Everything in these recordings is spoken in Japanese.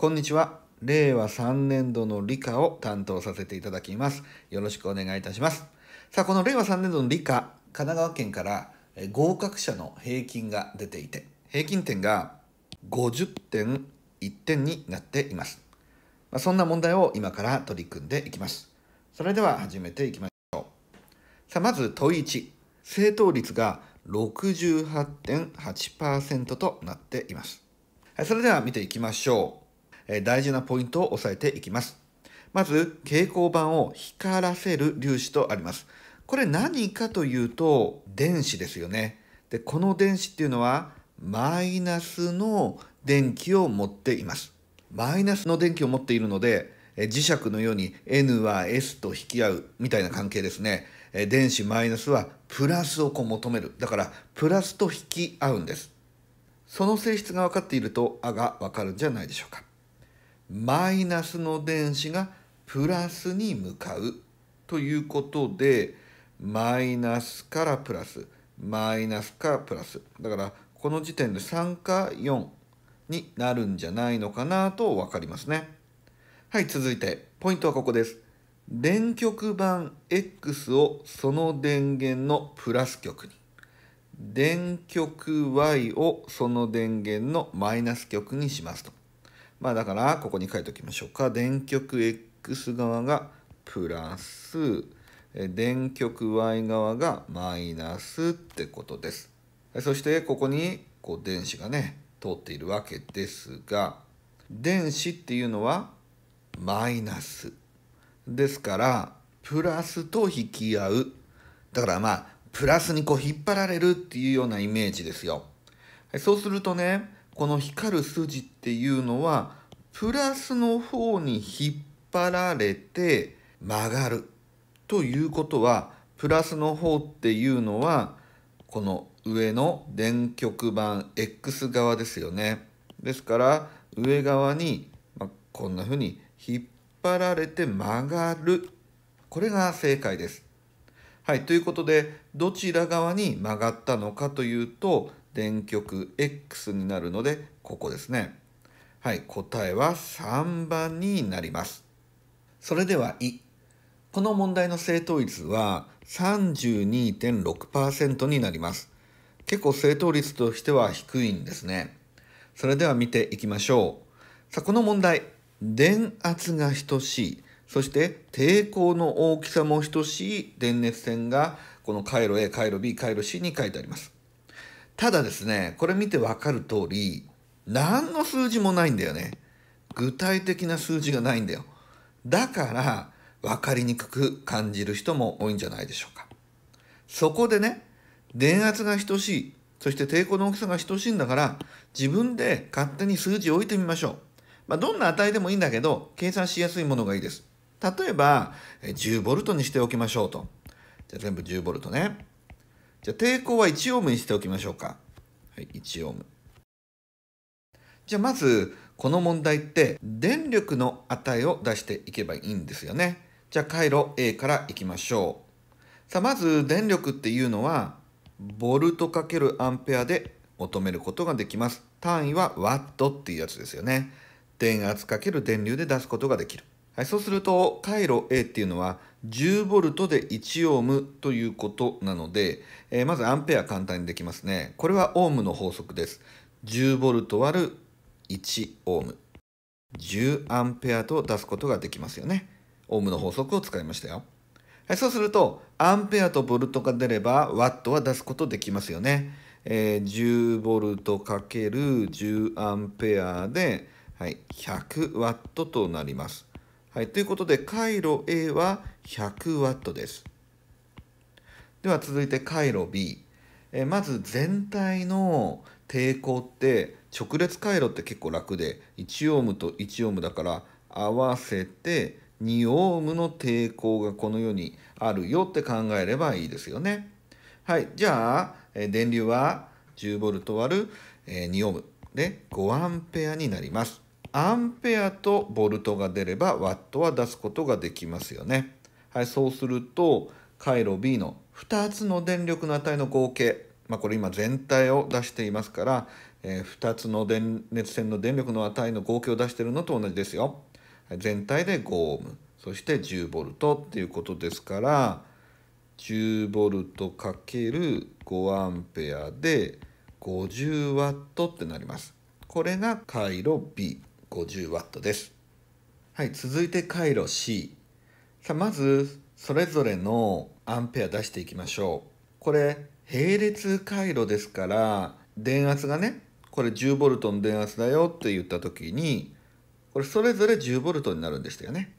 こんにちは。令和3年度の理科を担当させていただきます。よろしくお願いいたします。さあ、この令和3年度の理科、神奈川県から合格者の平均が出ていて、平均点が50点1点になっています。まあ、そんな問題を今から取り組んでいきます。それでは始めていきましょう。さあ、まず問1。正答率が68.8%となっています。それでは見ていきましょう。大事なポイントを押さえていきます。まず、蛍光板を光らせる粒子とあります。これ何かというと、電子ですよね。で、この電子っていうのは、マイナスの電気を持っています。マイナスの電気を持っているので、磁石のように N は S と引き合うみたいな関係ですね。電子マイナスはプラスをこう求める。だから、プラスと引き合うんです。その性質が分かっていると、あが分かるんじゃないでしょうか。マイナスの電子がプラスに向かうということでマイナスからプラスマイナスからプラスだからこの時点で3か4になるんじゃないのかなと分かりますねはい続いてポイントはここです電極板 X をその電源のプラス極に電極 Y をその電源のマイナス極にしますとまあだからここに書いておきましょうか。電極 X 側がプラス、電極 Y 側がマイナスってことです。そしてここにこう電子がね、通っているわけですが、電子っていうのはマイナス。ですから、プラスと引き合う。だからまあ、プラスにこう引っ張られるっていうようなイメージですよ。そうするとね、この光る筋っていうのはプラスの方に引っ張られて曲がるということはプラスの方っていうのはこの上の電極板 X 側ですよね。ですから上側に、こんな風に引っ張られて曲がるこれが正解です。はいということでどちら側に曲がったのかというと電極 X になるのでここですねはい答えは3番になりますそれでは「い」この問題の正答率は32.6%になります結構正答率としては低いんですねそれでは見ていきましょうさあこの問題電圧が等しいそして抵抗の大きさも等しい電熱線がこの回路 A 回路 B 回路 C に書いてありますただですね、これ見てわかる通り、何の数字もないんだよね。具体的な数字がないんだよ。だから、分かりにくく感じる人も多いんじゃないでしょうか。そこでね、電圧が等しい、そして抵抗の大きさが等しいんだから、自分で勝手に数字を置いてみましょう。まあ、どんな値でもいいんだけど、計算しやすいものがいいです。例えば、10V にしておきましょうと。じゃ全部 10V ね。じゃあ抵抗は1オームにしておきましょうか。はい、1オーム。じゃあまず、この問題って電力の値を出していけばいいんですよね。じゃあ回路 A からいきましょう。さあまず電力っていうのは、ボルト×アンペアで求めることができます。単位はワットっていうやつですよね。電圧×電流で出すことができる。はい、そうすると回路 A っていうのは10ボルトで1オームということなので、えー、まずアンペア簡単にできますね。これはオームの法則です。10ボルト割る1オーム。10アンペアと出すことができますよね。オームの法則を使いましたよ。はい、そうすると、アンペアとボルトが出れば、ワットは出すことできますよね。えー、10ボルト ×10 アンペアで、はい、100ワットとなります。はい、ということで回路 A は 100W です。では続いて回路 B。えまず全体の抵抗って直列回路って結構楽で1オームと1オームだから合わせて2オームの抵抗がこのようにあるよって考えればいいですよね。はい、じゃあ、え電流は 10V 割る、え2オームで 5A になります。アンペアとボルトが出ればワットは出すことができますよね。はい、そうすると回路 B の2つの電力の値の合計、まあ、これ今全体を出していますから、えー、2つの電熱線の電力の値の合計を出してるのと同じですよ。はい、全体で5ムそして 10V っていうことですから 10V×5A で 50W ってなります。これが回路 B。50W です。はい、続いて回路 C。さあ、まず、それぞれのアンペア出していきましょう。これ、並列回路ですから、電圧がね、これ 10V の電圧だよって言った時に、これそれぞれ 10V になるんでしたよね。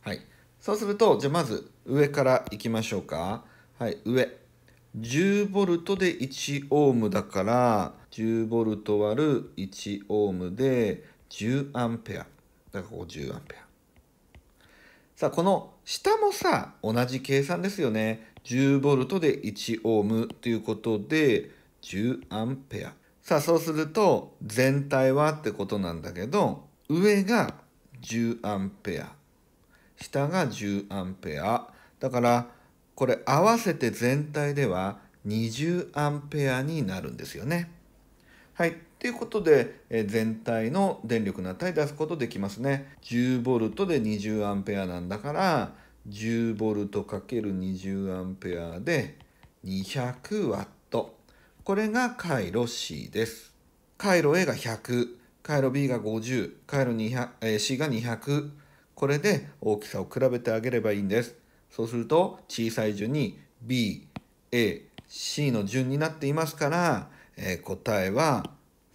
はい。そうすると、じゃあまず上からいきましょうか。はい、上。10V で 1Ω だから、10ボルト割る1オームで10アンペア。だからここ10アンペア。さあ、この下もさ、同じ計算ですよね。10ボルトで1オームということで、10アンペア。さあ、そうすると、全体はってことなんだけど、上が10アンペア。下が10アンペア。だから、これ合わせて全体では20アンペアになるんですよね。はい。ということで、え全体の電力の値出すことできますね。10V で 20A なんだから、10V×20A で 200W。これが回路 C です。回路 A が100、回路 B が50、回路200、えー、C が200。これで大きさを比べてあげればいいんです。そうすると小さい順に B、A、C の順になっていますから、えー、答えは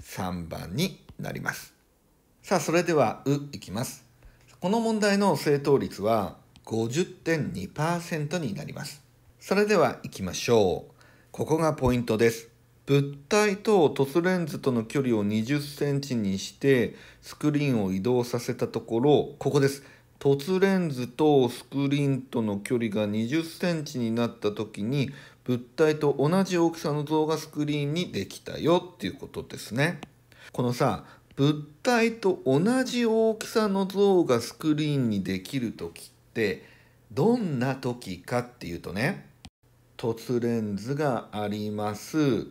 3番になります。さあ、それでは、う、いきます。この問題の正答率は50.2%になります。それでは、いきましょう。ここがポイントです。物体と凸レンズとの距離を20センチにしてスクリーンを移動させたところ、ここです。凸レンズとスクリーンとの距離が20センチになった時に物体と同じ大きさの像がスクリーンにできたよっていうことですね。このさ物体と同じ大きさの像がスクリーンにできる時ってどんな時かっていうとね凸レンズがあります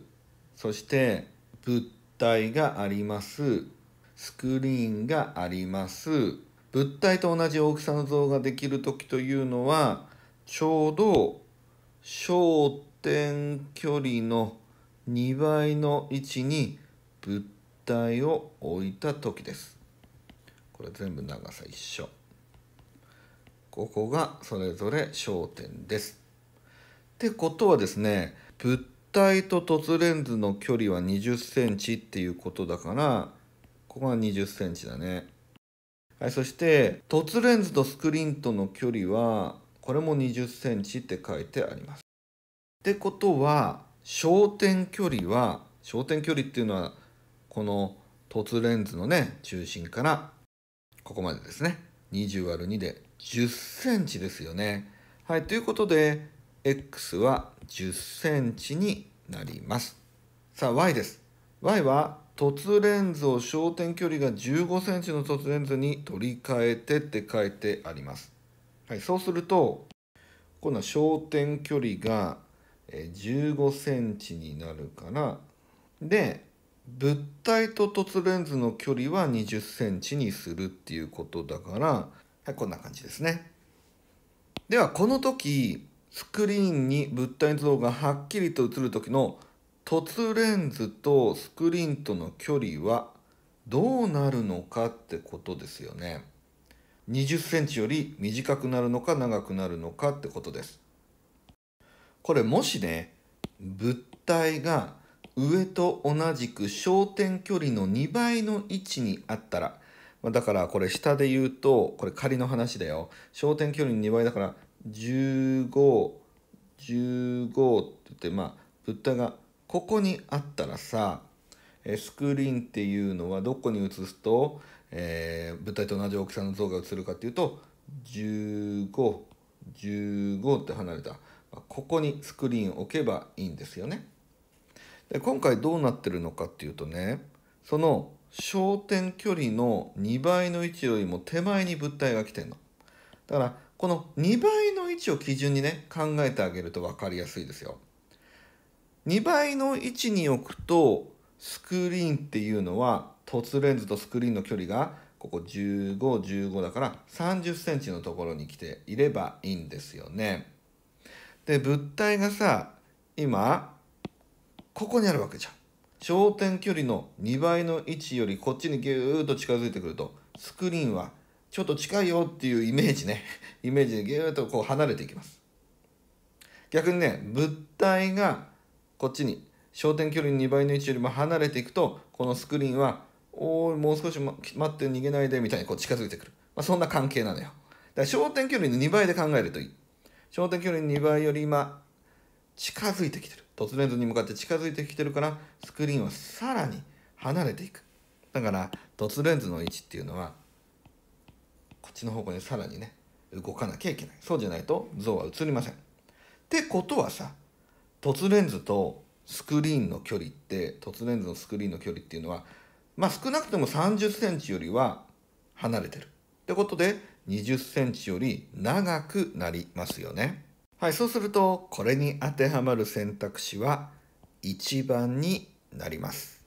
そして物体がありますスクリーンがあります物体と同じ大きさの像ができる時というのはちょうど焦点距離の2倍の位置に物体を置いた時です。これ全部長さ一緒。ここがそれぞれ焦点です。ってことはですね物体と凸レンズの距離は 20cm っていうことだからここが 20cm だね。はい、そして凸レンズとスクリーンとの距離はこれも20センチって書いてあります。ってことは焦点距離は焦点距離っていうのはこの凸レンズのね中心からここまでですね 20÷2 で 10cm ですよね。はい、ということで x は 10cm になります。さあ y です。y は凸レンズを焦点距離が 15cm の凸レンズに取り替えてって書いてあります。はい、そうすると今度は焦点距離が1 5ンチになるからで物体と凸レンズの距離は2 0ンチにするっていうことだから、はい、こんな感じですね。ではこの時スクリーンに物体の像がはっきりと映る時の凸レンズとスクリーンとの距離はどうなるのかってことですよね。20センチより短くなるのか長くなるのかってことです。これもしね、物体が上と同じく焦点距離の2倍の位置にあったら、だからこれ下で言うと、これ仮の話だよ。焦点距離の2倍だから、15、15って言って、まあ、物体がここにあったらさ、スクリーンっていうのはどこに映すと、えー、物体と同じ大きさの像が映るかっていうと1515って離れたここにスクリーンを置けばいいんですよね。で今回どうなってるのかっていうとねその焦点距離の2倍の位置よりも手前に物体が来てんの。だからこの2倍の位置を基準にね考えてあげると分かりやすいですよ。2倍の位置に置くとスクリーンっていうのは凸レンズとスクリーンの距離がここ15、15だから30センチのところに来ていればいいんですよね。で、物体がさ、今、ここにあるわけじゃん。焦点距離の2倍の位置よりこっちにギューッと近づいてくると、スクリーンはちょっと近いよっていうイメージね。イメージでギューッとこう離れていきます。逆にね、物体がこっちに焦点距離の2倍の位置よりも離れていくとこのスクリーンは「おいもう少し、ま、待って逃げないで」みたいにこう近づいてくる、まあ、そんな関係なのよだから焦点距離の2倍で考えるといい焦点距離の2倍より今近づいてきてる凸レンズに向かって近づいてきてるからスクリーンはさらに離れていくだから凸レンズの位置っていうのはこっちの方向にさらにね動かなきゃいけないそうじゃないと像は映りませんってことはさ凸レンズとスクリーンの距離って凸レンズのスクリーンの距離っていうのは、まあ、少なくとも3 0ンチよりは離れてる。ってことで2 0ンチより長くなりますよね。はい、そうするとこれに当てはまる選択肢は1番になります。